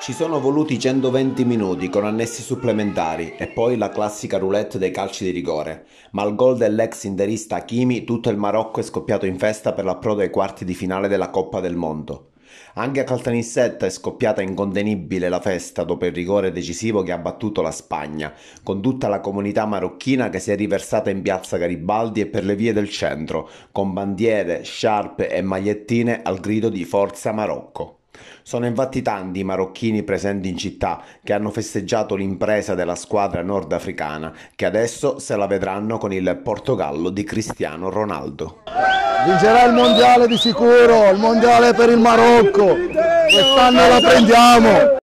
Ci sono voluti 120 minuti con annessi supplementari e poi la classica roulette dei calci di rigore, ma al gol dell'ex interista Hakimi tutto il Marocco è scoppiato in festa per l'approdo ai quarti di finale della Coppa del Mondo. Anche a Caltanissetta è scoppiata incontenibile la festa dopo il rigore decisivo che ha battuto la Spagna, con tutta la comunità marocchina che si è riversata in piazza Garibaldi e per le vie del centro, con bandiere, sciarpe e magliettine al grido di Forza Marocco. Sono infatti tanti i marocchini presenti in città che hanno festeggiato l'impresa della squadra nordafricana che adesso se la vedranno con il Portogallo di Cristiano Ronaldo. Vincerà il mondiale di sicuro, il mondiale per il Marocco, quest'anno la prendiamo!